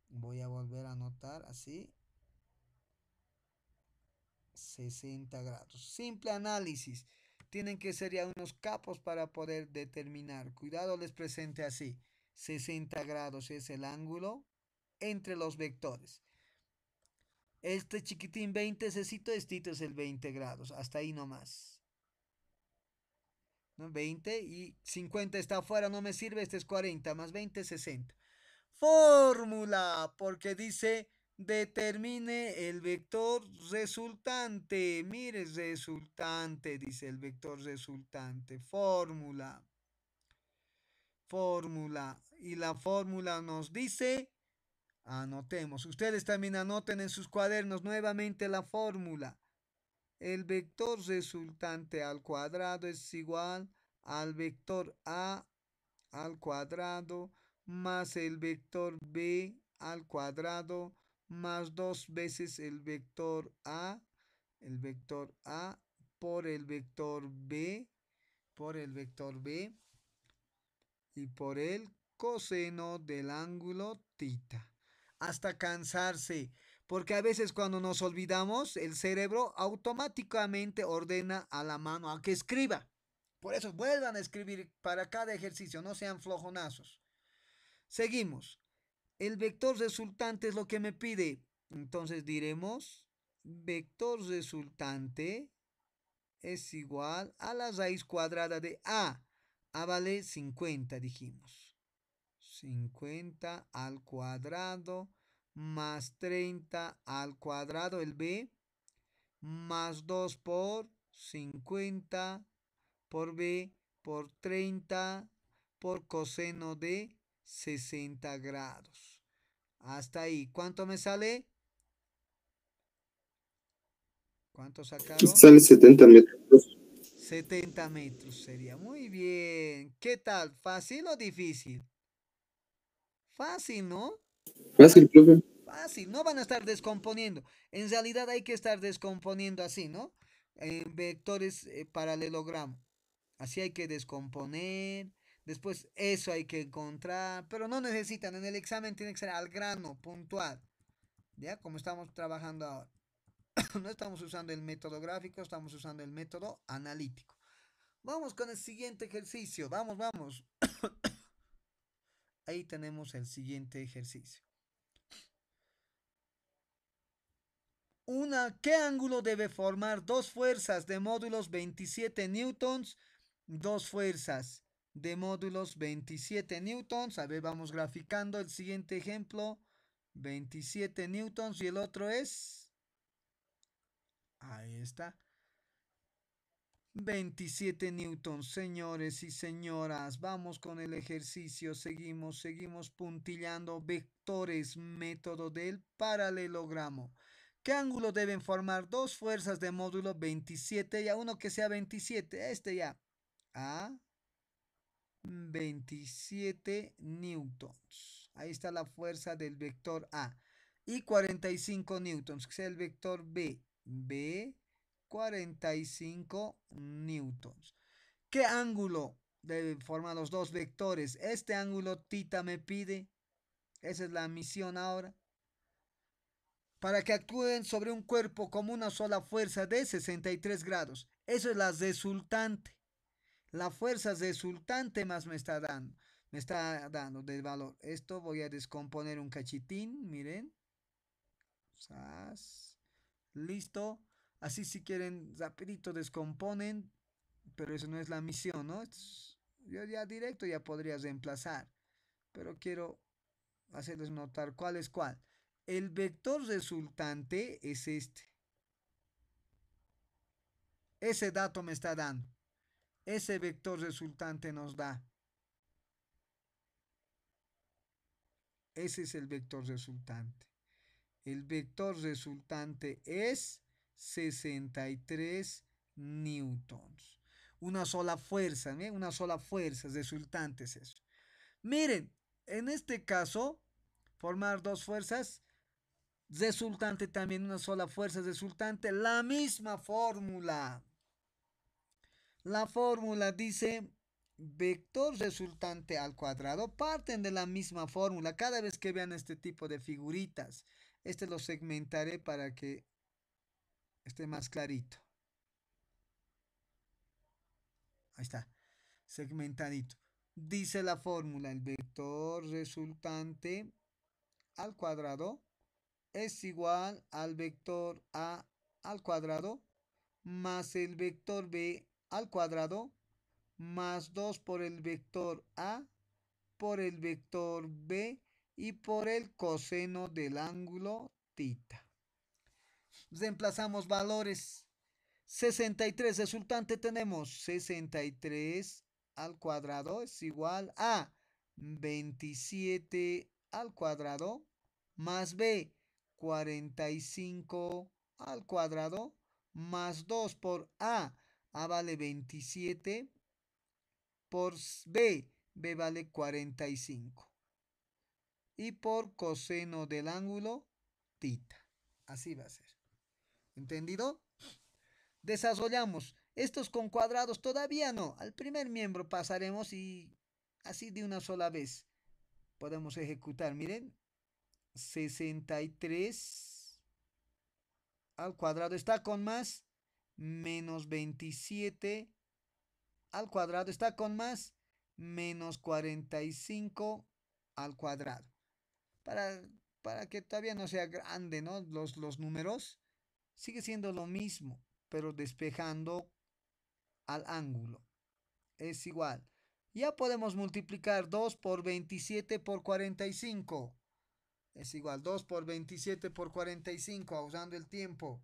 voy a volver a anotar así 60 grados. Simple análisis. Tienen que ser ya unos capos para poder determinar. Cuidado, les presente así. 60 grados es el ángulo entre los vectores. Este chiquitín 20 cito, este es el 20 grados. Hasta ahí nomás. 20 y 50 está afuera, no me sirve. Este es 40, más 20, 60 fórmula, porque dice determine el vector resultante. Mire, resultante, dice el vector resultante. Fórmula. Fórmula. Y la fórmula nos dice, anotemos. Ustedes también anoten en sus cuadernos nuevamente la fórmula. El vector resultante al cuadrado es igual al vector A al cuadrado más el vector b al cuadrado más dos veces el vector a, el vector a por el vector b, por el vector b y por el coseno del ángulo tita. Hasta cansarse, porque a veces cuando nos olvidamos, el cerebro automáticamente ordena a la mano a que escriba. Por eso vuelvan a escribir para cada ejercicio, no sean flojonazos. Seguimos. El vector resultante es lo que me pide. Entonces diremos vector resultante es igual a la raíz cuadrada de A. A vale 50, dijimos. 50 al cuadrado más 30 al cuadrado, el B, más 2 por 50 por B por 30 por coseno de 60 grados. Hasta ahí. ¿Cuánto me sale? ¿Cuánto sacaron? Sale 70 metros. 70 metros sería. Muy bien. ¿Qué tal? ¿Fácil o difícil? Fácil, ¿no? Fácil, profe. Fácil. No van a estar descomponiendo. En realidad hay que estar descomponiendo así, ¿no? En vectores eh, paralelogramo. Así hay que descomponer. Después eso hay que encontrar, pero no necesitan, en el examen tiene que ser al grano, puntual. ¿Ya? Como estamos trabajando ahora. no estamos usando el método gráfico, estamos usando el método analítico. Vamos con el siguiente ejercicio, vamos, vamos. Ahí tenemos el siguiente ejercicio. Una, ¿qué ángulo debe formar dos fuerzas de módulos 27 newtons? Dos fuerzas de módulos 27 newtons. A ver, vamos graficando el siguiente ejemplo. 27 newtons y el otro es... Ahí está. 27 newtons, señores y señoras. Vamos con el ejercicio. Seguimos, seguimos puntillando vectores, método del paralelogramo. ¿Qué ángulo deben formar dos fuerzas de módulo 27 y a uno que sea 27? Este ya. A, 27 newtons. Ahí está la fuerza del vector A. Y 45 newtons, que es el vector B. B, 45 newtons. ¿Qué ángulo deben formar los dos vectores? Este ángulo tita me pide. Esa es la misión ahora. Para que actúen sobre un cuerpo como una sola fuerza de 63 grados. Eso es la resultante. La fuerza resultante más me está dando, me está dando del valor. Esto voy a descomponer un cachitín, miren. Listo. Así si quieren, rapidito descomponen, pero eso no es la misión, ¿no? yo ya directo ya podría reemplazar, pero quiero hacerles notar cuál es cuál. El vector resultante es este. Ese dato me está dando ese vector resultante nos da. Ese es el vector resultante. El vector resultante es 63 newtons. Una sola fuerza, ¿eh? una sola fuerza resultante es eso. Miren, en este caso, formar dos fuerzas resultante también, una sola fuerza resultante, la misma fórmula. La fórmula dice vector resultante al cuadrado. Parten de la misma fórmula. Cada vez que vean este tipo de figuritas, este lo segmentaré para que esté más clarito. Ahí está, segmentadito. Dice la fórmula, el vector resultante al cuadrado es igual al vector A al cuadrado más el vector B al cuadrado más 2 por el vector A, por el vector B y por el coseno del ángulo tita. Reemplazamos valores. 63 resultante tenemos 63 al cuadrado es igual a 27 al cuadrado más b 45 al cuadrado más 2 por a a vale 27 por B. B vale 45. Y por coseno del ángulo, tita. Así va a ser. ¿Entendido? Desarrollamos. Estos con cuadrados todavía no. Al primer miembro pasaremos y así de una sola vez podemos ejecutar. Miren, 63 al cuadrado está con más menos 27 al cuadrado está con más menos 45 al cuadrado. Para, para que todavía no sea grande, ¿no? Los, los números sigue siendo lo mismo, pero despejando al ángulo. Es igual. Ya podemos multiplicar 2 por 27 por 45. Es igual, 2 por 27 por 45, usando el tiempo.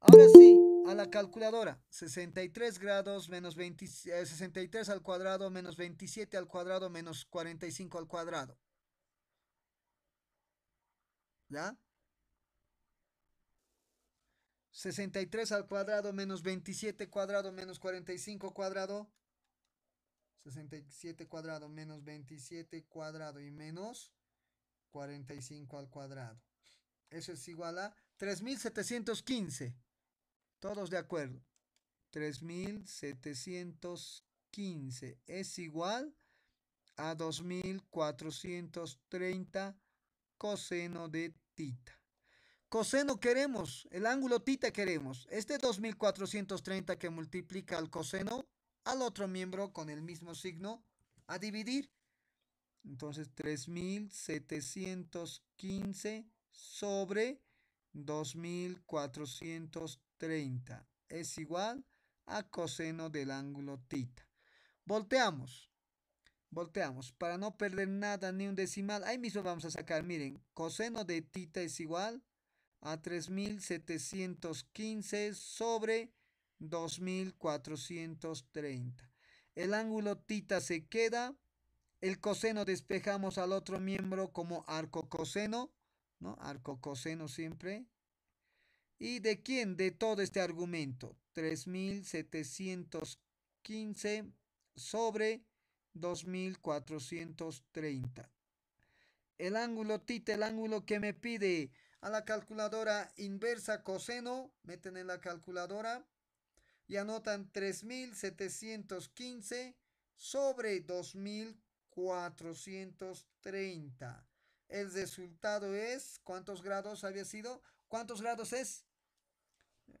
Ahora sí, a la calculadora. 63 grados menos 63 eh, al cuadrado menos 27 al cuadrado menos 45 al cuadrado. ¿Ya? 63 al cuadrado menos 27 cuadrado menos 45 cuadrado. 67 cuadrado menos 27 cuadrado y menos 45 al cuadrado. Eso es igual a 3715. Todos de acuerdo. 3715 es igual a 2430 coseno de tita. Coseno queremos, el ángulo tita queremos. Este 2430 que multiplica al coseno al otro miembro con el mismo signo a dividir. Entonces 3715 sobre 2430 30 es igual a coseno del ángulo tita. Volteamos. Volteamos. Para no perder nada ni un decimal, ahí mismo vamos a sacar, miren, coseno de tita es igual a 3715 sobre 2430. El ángulo tita se queda. El coseno despejamos al otro miembro como arco coseno, ¿no? Arco coseno siempre. ¿Y de quién? De todo este argumento. 3.715 sobre 2.430. El ángulo tita, el ángulo que me pide a la calculadora inversa coseno, meten en la calculadora y anotan 3.715 sobre 2.430. El resultado es, ¿cuántos grados había sido? ¿Cuántos grados es?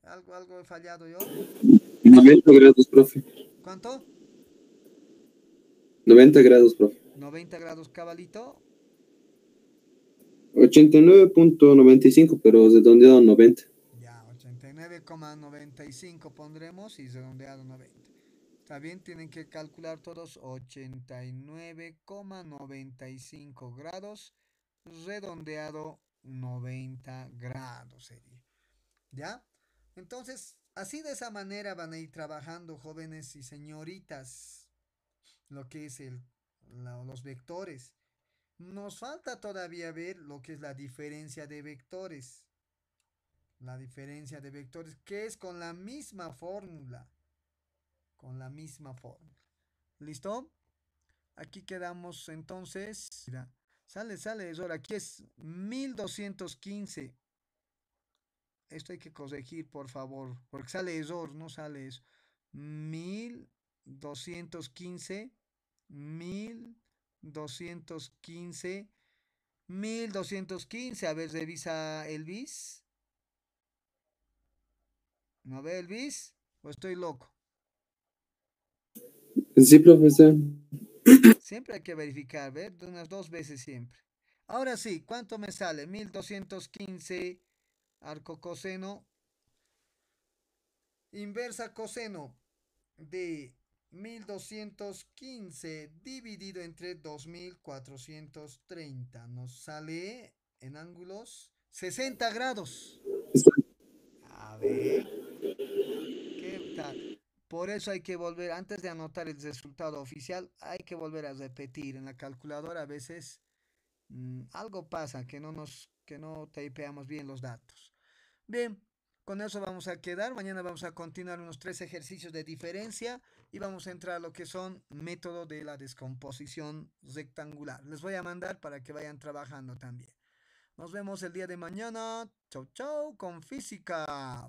Algo, algo he fallado yo. 90 grados, profe. ¿Cuánto? 90 grados, profe. 90 grados, cabalito. 89.95, pero redondeado 90. Ya, 89,95 pondremos y redondeado 90. Está bien, tienen que calcular todos 89,95 grados redondeado 90 grados sería. ¿Ya? Entonces, así de esa manera van a ir trabajando jóvenes y señoritas lo que es el, los vectores. Nos falta todavía ver lo que es la diferencia de vectores. La diferencia de vectores que es con la misma fórmula. Con la misma fórmula. ¿Listo? Aquí quedamos entonces. Mira. Sale, sale, Aquí es 1215. Esto hay que corregir, por favor. Porque sale error, no sale eso. 1215. 1215. 1215. A ver, revisa el bis. ¿No ve el bis? ¿O estoy loco? Sí, profesor. Siempre hay que verificar, ¿ver? Unas dos veces siempre. Ahora sí, ¿cuánto me sale? 1215 arco coseno. Inversa coseno de 1215 dividido entre 2430. Nos sale en ángulos 60 grados. A ver. ¿Qué tal? Por eso hay que volver, antes de anotar el resultado oficial, hay que volver a repetir. En la calculadora a veces mm, algo pasa que no nos que no tapeamos bien los datos. Bien, con eso vamos a quedar. Mañana vamos a continuar unos tres ejercicios de diferencia y vamos a entrar a lo que son método de la descomposición rectangular. Les voy a mandar para que vayan trabajando también. Nos vemos el día de mañana. Chau, chau con física.